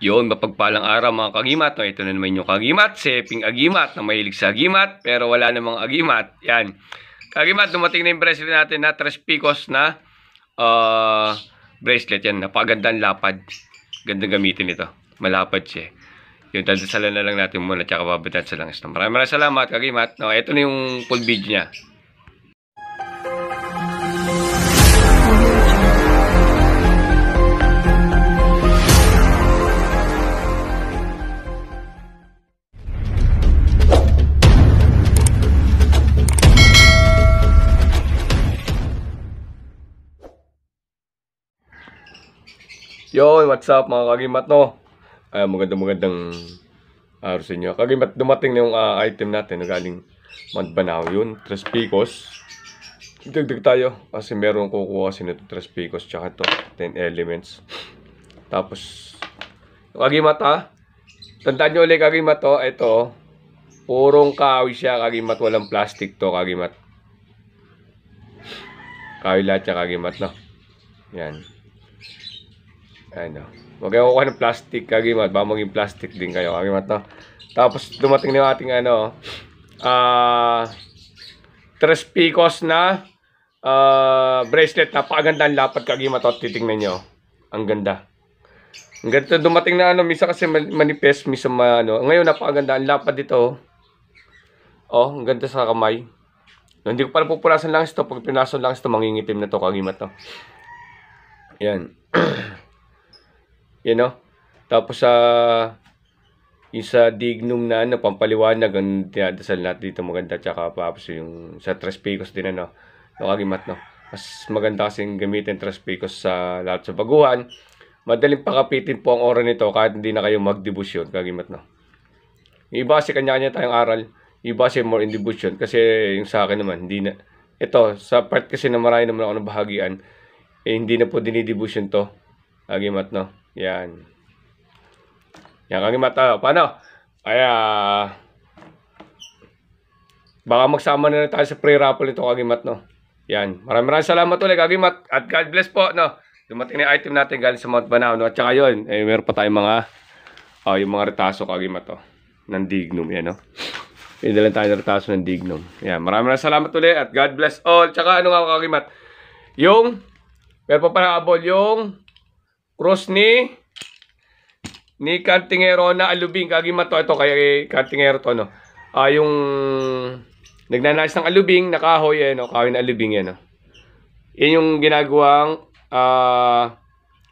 Yon, mapagpalang araw mga kagimat. No, ito na naman yung kagimat, seping agimat na mahilig sa agimat, pero wala namang agimat. Yan. Kagimat, dumating na yung bracelet natin na 3 picos na uh, bracelet. Yan, napagandang lapad. Ganda gamitin ito. Malapad siya. Yung daldasalan na lang natin muna, tsaka babatan sa lang. Maraming maraming salamat, kagimat. No, ito na yung full video niya. Yo, what's up mga kagimat no? Ay, ah, magandang magandang araw sa inyo. Kagimat, dumating na yung uh, item natin na galing Mount Banaw yun, Tres Picos. Dagdag tayo kasi meron kukuha kasi nito Tres Picos tsaka ito, 10 elements. Tapos, kagimat ha, tandaan nyo ulit kagimat to, oh, ito, purong kawi siya kagimat, walang plastic to kagimat. Kawi lahat siya kagimat no? Yan. Ano. Huwag kayo kukuha ng plastic, kagimat. Baka maging plastic din kayo, kagimat, no? Tapos dumating na yung ating ano, ah, uh, tres picos na uh, bracelet. Napakaganda ang lapad, kagimat. O, titingnan nyo. Ang ganda. Ang ganda dumating na ano, misa kasi manifest, misa ma, ano. Ngayon, napakaganda. Ang lapad dito, oh. oh ang ganda sa kamay. No, hindi ko para pupulasan lang ito. Pag pinasan lang ito, mangingitim na to kagimat, no? Yan. You know? Tapos sa uh, yung sa dignum na ano, pampaliwanag ang tinadasal natin dito maganda tsaka papos yung sa tres Trespicos din ano, kagimat no. Mas maganda kasing gamitin Trespicos sa lahat sa baguhan. Madaling pakapitin po ang oras nito kahit hindi na kayo magdebusyon, kagimat no. Yung iba kasi kanya-kanya tayong aral, yung iba kasi more in devotion kasi yung sa akin naman hindi na ito sa part kasi na marami naman ako bahagian eh, hindi na po dinidevotion to, kagimat no yan. Yan ang mata. Oh. Paano? Kaya, baka magsama na tayo sa pre-raffle nito, Kagimat, no? Yan. Maraming maraming salamat ulit, Kagimat. At God bless po, no? Dumating na item natin galing sa Mount Banao, no? At saka yun, eh, meron pa tayong mga, oh, yung mga retaso, Kagimat, oh. Ng Dignum, yan, no? Pinadala tayo ng retaso ng Dignum. Yan. Maraming maraming salamat ulit at God bless all. Tsaka ano nga, Kagimat, yung, meron pa pala abol yung Cross ni ni Cantingero na alubing kagi mato ito kay Cantingero to no. Ah yung nagnanais ng alubing na eh no, kawin alubing yan eh, no. Yan yung ginagawang ah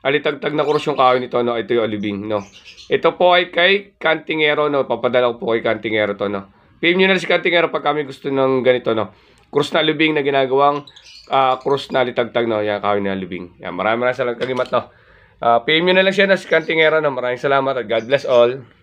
alitagtag na cross yung kawin nito no, ito yung alubing no. Ito po ay kay Cantingero no, papadala ko po kay Cantingero to no. PM nyo na si Cantingero pag kami gusto ng ganito no. cross na alubing na ginagawang uh, ah, krus na litagtag no, yan kawin na alubing. Yan, maraming maraming salamat kagimat no. Uh, PM nyo na lang siya na si Kantingera. No? Maraming salamat at God bless all.